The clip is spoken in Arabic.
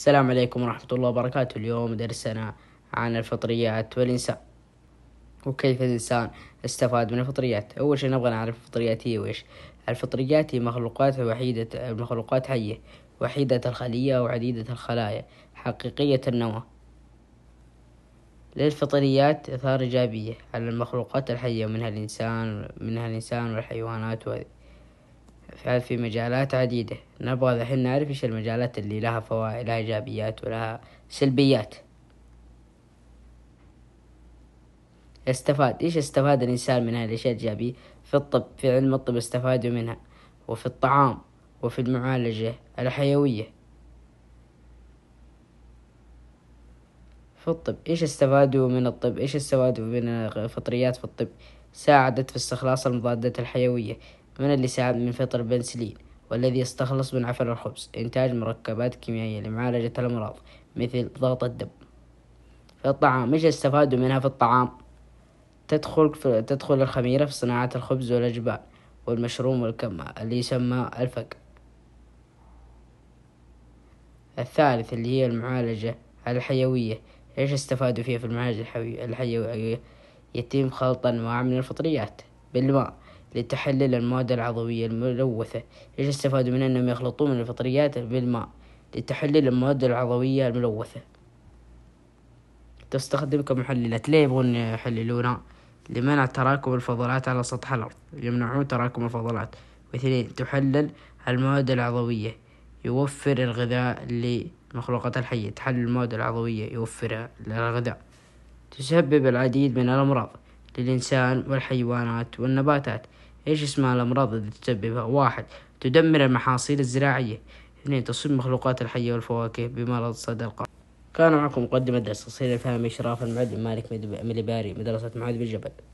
السلام عليكم ورحمة الله وبركاته اليوم درسنا عن الفطريات والإنسان وكيف الإنسان استفاد من الفطريات أول شيء نبغى نعرف الفطريات هي وإيش الفطريات هي مخلوقات وحيدة مخلوقات حية وحيدة الخلية وعديدة الخلايا حقيقية النوع للفطريات آثار إيجابية على المخلوقات الحية منها الإنسان منها الإنسان والحيوانات وهذه فعال في مجالات عديدة نبغى الحين نعرف إيش المجالات اللي لها فوائد لها إيجابيات ولها سلبيات استفاد إيش استفاد الإنسان من الأشياء الإيجابية في الطب في علم الطب استفادوا منها وفي الطعام وفي المعالجة الحيوية في الطب إيش استفادوا من الطب إيش استفادوا من الفطريات في الطب ساعدت في استخلاص المضادات الحيوية من اللي ساعد من فطر البنسلين والذي يستخلص من عفن الخبز إنتاج مركبات كيميائية لمعالجة الأمراض مثل ضغط الدم في الطعام إيش استفادوا منها في الطعام؟ تدخل في تدخل الخميرة في صناعة الخبز والأجبان والمشروم والكمة اللي يسمى الفك الثالث اللي هي المعالجة الحيوية إيش استفادوا فيها في المعالجة الحيوية يتم خلط أنواع من الفطريات بالماء لتحلل المواد العضوية الملوثة ليش استفادوا من أنهم يخلطون من الفطريات بالماء لتحلل المواد العضوية الملوثة تستخدم كمحللات ليه يبغون يحللونها لمنع تراكم الفضلات على سطح الأرض يمنعون تراكم الفضلات واثنين تحلل المواد العضوية يوفر الغذاء للمخلوقات الحية تحلل المواد العضوية يوفرها للغذاء تسبب العديد من الأمراض للإنسان والحيوانات والنباتات إيش اسمها الأمراض اللي تسببها واحد تدمر المحاصيل الزراعية اثنين تصيب المخلوقات الحية والفواكه بمرض صدى القرن كان معكم مقدمة درس تصحيح الفهم إشراف المعلم مالك مليباري مدرسة معاد بالجبل